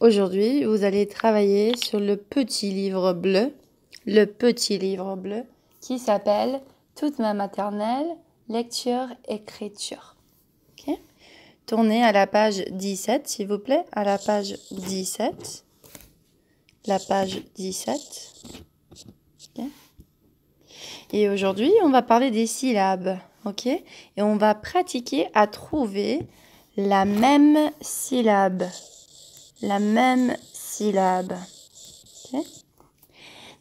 Aujourd'hui, vous allez travailler sur le petit livre bleu, le petit livre bleu qui s'appelle Toute ma maternelle, lecture, écriture. Tournez à la page 17, s'il vous plaît, à la page 17. La page 17. Et aujourd'hui, on va parler des syllabes, ok Et on va pratiquer à trouver la même syllabe la même syllabe.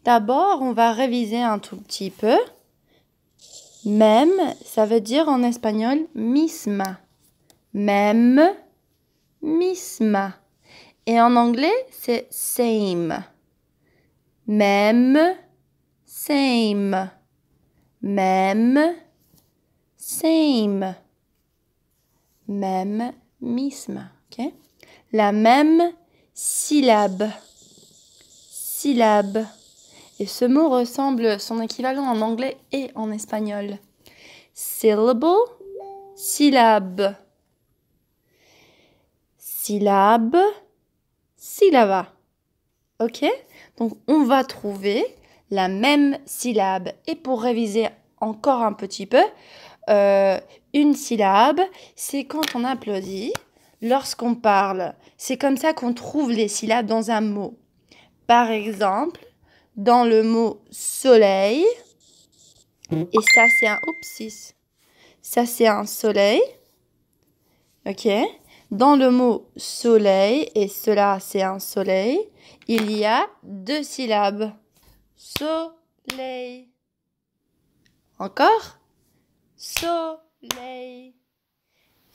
D'abord, on va réviser un tout petit peu. Même, ça veut dire en espagnol misma. Même, misma. Et en anglais, c'est same. Même, same. Même, same. Même, misma. Okay? la même syllabe. Syllabe. Et ce mot ressemble son équivalent en anglais et en espagnol. Syllable, syllabe. Syllabe, syllaba. Ok Donc on va trouver la même syllabe. Et pour réviser encore un petit peu, euh, une syllabe, c'est quand on applaudit lorsqu'on parle. C'est comme ça qu'on trouve les syllabes dans un mot. Par exemple, dans le mot soleil, et ça c'est un upsis. Ça c'est un soleil. OK Dans le mot soleil, et cela c'est un soleil, il y a deux syllabes. Soleil. Encore Soleil.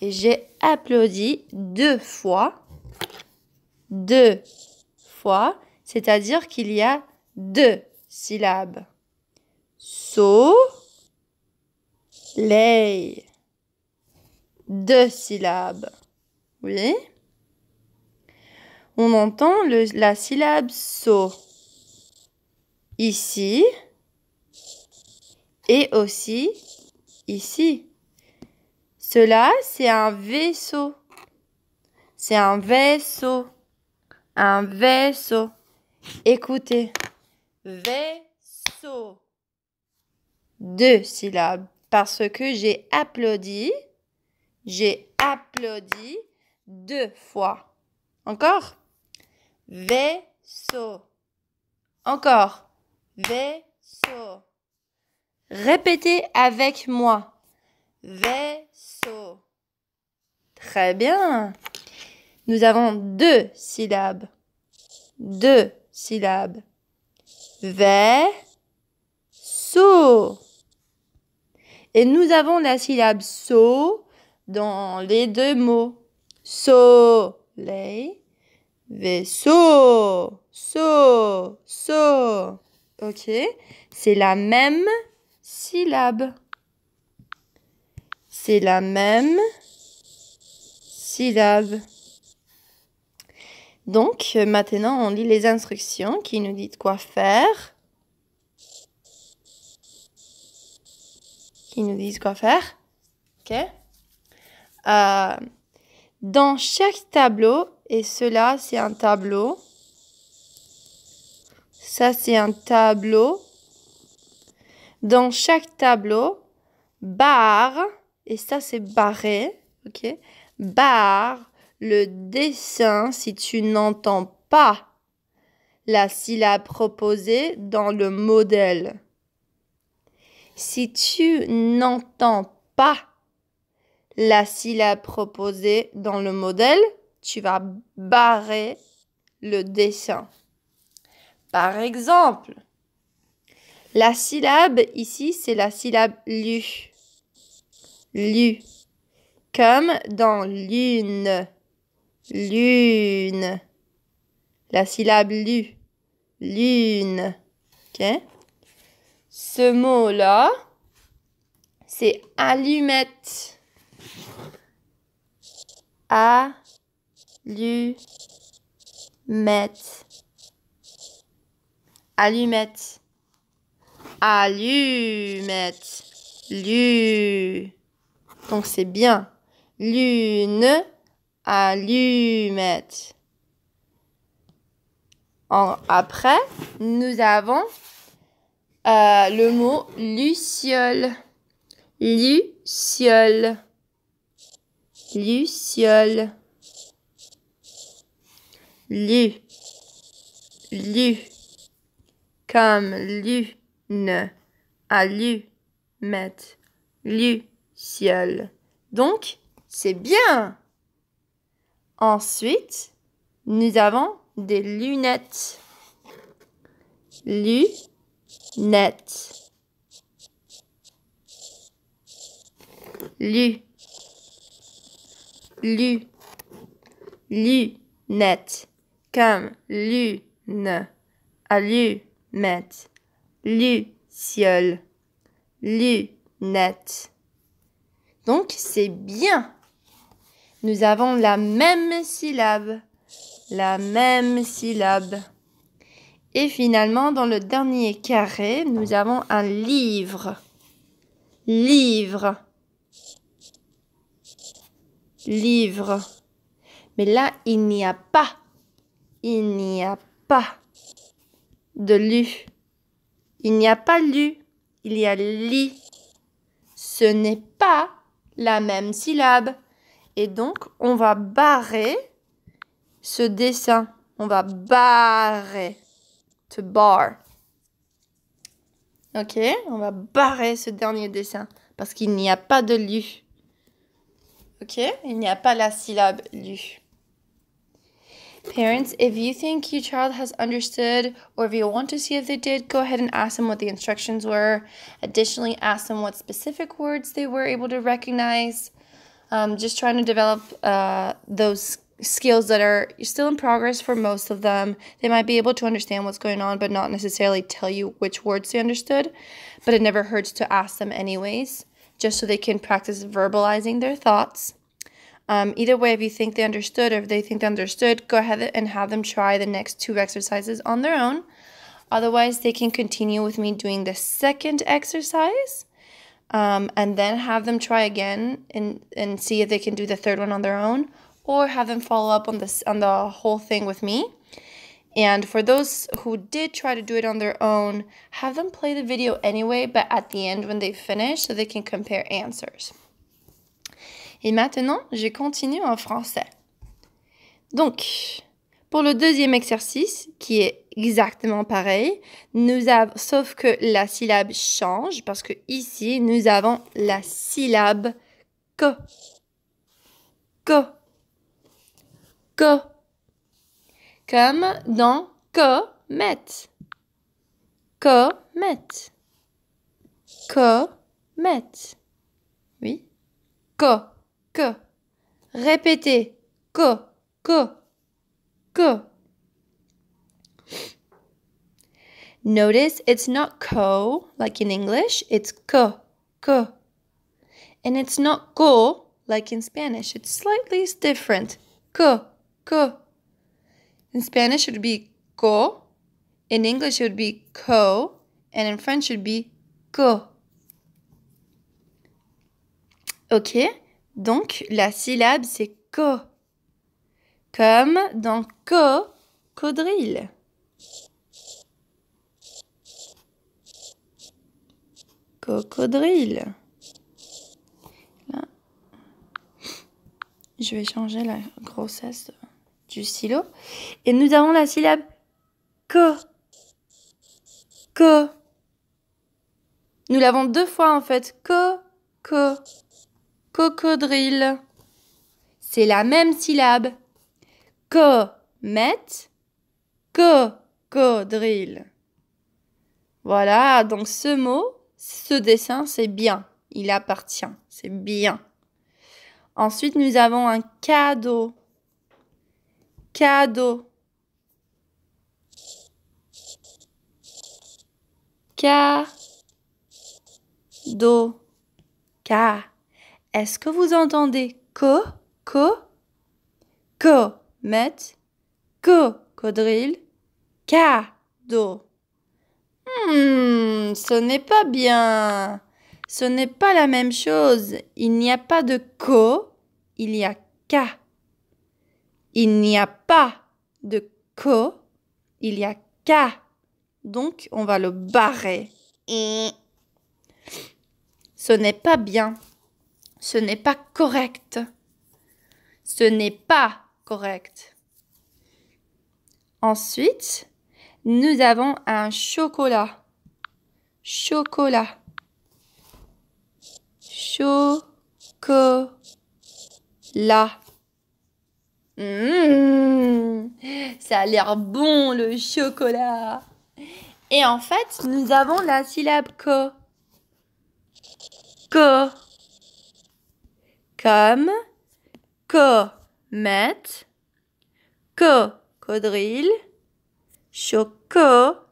Et j'ai applaudi deux fois. Deux fois. C'est-à-dire qu'il y a deux syllabes. So, Lay. Deux syllabes. Oui. On entend la syllabe so ici et aussi ici. Cela, c'est un vaisseau. C'est un vaisseau. Un vaisseau. Écoutez. Vaisseau. Deux syllabes. Parce que j'ai applaudi. J'ai applaudi deux fois. Encore. Vaisseau. Encore. Vaisseau. Répétez avec moi. Vaisseau. So, Très bien. Nous avons deux syllabes. Deux syllabes. ve so. Et nous avons la syllabe so dans les deux mots. Soleil, so, so, so. Ok, c'est la même syllabe c'est la même syllabe. Donc maintenant, on lit les instructions qui nous disent quoi faire. Qui nous disent quoi faire. OK euh, Dans chaque tableau, et cela c'est un tableau. Ça c'est un tableau. Dans chaque tableau, barre et ça, c'est barré. Ok Barre le dessin si tu n'entends pas la syllabe proposée dans le modèle. Si tu n'entends pas la syllabe proposée dans le modèle, tu vas barrer le dessin. Par exemple, la syllabe ici, c'est la syllabe lu lu, comme dans lune, lune. La syllabe lu, lune. OK? Ce mot-là, c'est allumette. Allumette. Allumette. Allumette. Lu. Donc c'est bien. Lune, allumette. après, nous avons euh, le mot luciole. Luciole. Luciole. Lu. Lu. Comme lune. Allumette. Lu ciel. Donc, c'est bien. Ensuite, nous avons des lunettes. Lunettes. Lu. Lu. Lunettes. Comme lune. Allumette. Lu ciel. Lunettes c'est bien. Nous avons la même syllabe. La même syllabe. Et finalement, dans le dernier carré, nous avons un livre. Livre. Livre. Mais là, il n'y a pas. Il n'y a pas de lu. Il n'y a pas lu. Il y a lit. Ce n'est pas la même syllabe. Et donc, on va barrer ce dessin. On va barrer. To bar. Ok, on va barrer ce dernier dessin parce qu'il n'y a pas de lu. Ok, il n'y a pas la syllabe lu. Parents, if you think your child has understood or if you want to see if they did, go ahead and ask them what the instructions were. Additionally, ask them what specific words they were able to recognize. Um, just trying to develop uh, those skills that are still in progress for most of them. They might be able to understand what's going on, but not necessarily tell you which words they understood. But it never hurts to ask them, anyways, just so they can practice verbalizing their thoughts. Um, either way, if you think they understood or if they think they understood, go ahead and have them try the next two exercises on their own. Otherwise, they can continue with me doing the second exercise um, and then have them try again and, and see if they can do the third one on their own or have them follow up on, this, on the whole thing with me. And for those who did try to do it on their own, have them play the video anyway, but at the end when they finish so they can compare answers. Et maintenant, je continue en français. Donc, pour le deuxième exercice, qui est exactement pareil, nous avons, sauf que la syllabe change, parce que ici, nous avons la syllabe que. Que. Que. Comme dans met Que met Oui. CO. que. Répétez, que, que, que. Notice it's not co like in English, it's que, que. And it's not go like in Spanish, it's slightly different. Que, que. In Spanish, it would be co. In English, it would be co. And in French, it would be que. Okay, Donc, la syllabe, c'est co. Comme dans co, quadrille. Cocodrille. Je vais changer la grossesse du stylo. Et nous avons la syllabe co. Co. Nous l'avons deux fois en fait. Co, co. Cocodrille. C'est la même syllabe. Comète, cocodrille. Voilà, donc ce mot, ce dessin, c'est bien. Il appartient, c'est bien. Ensuite, nous avons un cadeau. Cadeau. Cadeau. Cadeau. Est-ce que vous entendez co, co, co, met, co, codrille ca, do? Hmm, ce n'est pas bien. Ce n'est pas la même chose. Il n'y a pas de co, il y a ca. Il n'y a pas de co, il y a ca. Donc on va le barrer. Ce n'est pas bien. Ce n'est pas correct. Ce n'est pas correct. Ensuite, nous avons un chocolat. Chocolat. Chocolat. La. Mmh. ça a l'air bon le chocolat. Et en fait, nous avons la syllabe co. Co comme, comète, cocodrille, chocolat.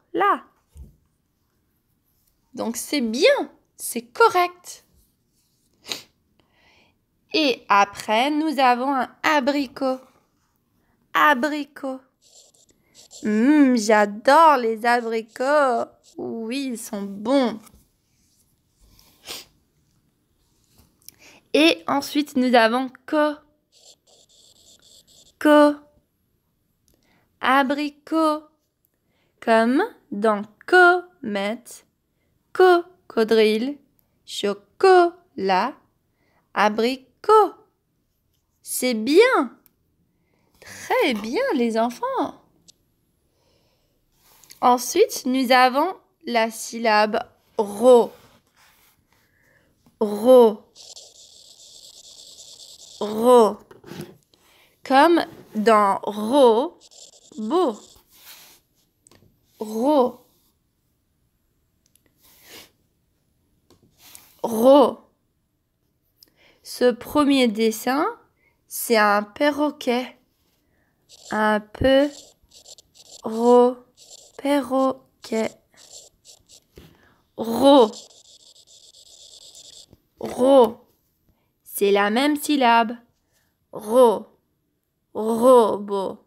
Donc c'est bien, c'est correct. Et après, nous avons un abricot. Abricot. Hum, j'adore les abricots. Oui, ils sont bons. Et ensuite, nous avons co. Co. Abricot. Comme dans comète, cocodrille, chocolat, abricot. C'est bien. Très bien, les enfants. Ensuite, nous avons la syllabe ro. Ro ro. Comme dans ro, beau. Ro. Ro. Ce premier dessin, c'est un perroquet. Un peu ro. Perroquet. Ro. Ro. C'est la même syllabe. Ro, robo,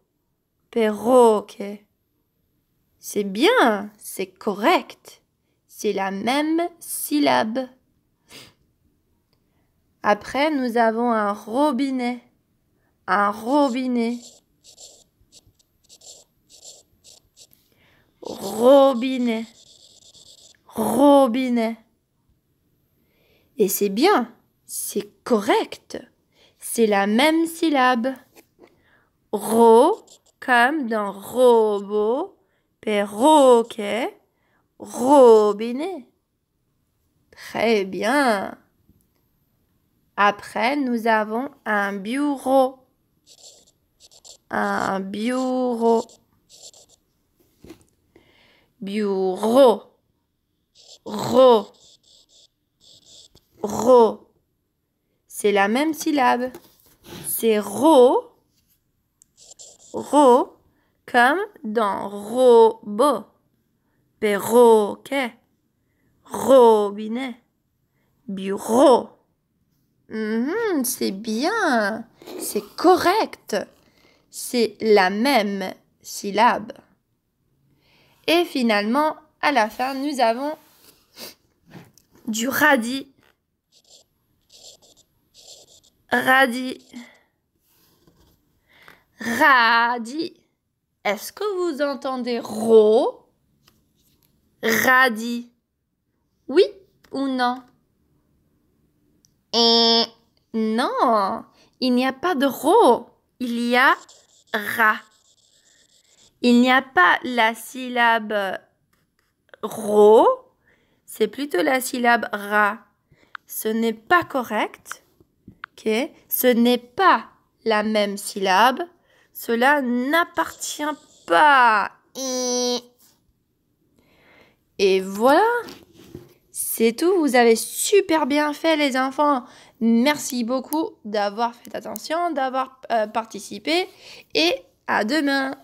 perroquet. C'est bien, c'est correct. C'est la même syllabe. Après, nous avons un robinet. Un robinet. Robinet. Robinet. Et c'est bien. C'est correct. C'est la même syllabe. Ro comme dans robot, perroquet, robinet. Très bien. Après, nous avons un bureau. Un bureau. Bureau. Ro. Ro. C'est la même syllabe. C'est ro, ro, comme dans robot, perroquet, robinet, bureau. Mhm, c'est bien, c'est correct, c'est la même syllabe. Et finalement, à la fin, nous avons du radis Radi Radi Est-ce que vous entendez ro Radi. Oui ou non eh, non, il n'y a pas de ro, il y a ra. Il n'y a pas la syllabe ro, c'est plutôt la syllabe ra. Ce n'est pas correct. Ce n'est pas la même syllabe. Cela n'appartient pas. Et voilà. C'est tout. Vous avez super bien fait, les enfants. Merci beaucoup d'avoir fait attention, d'avoir euh, participé. Et à demain.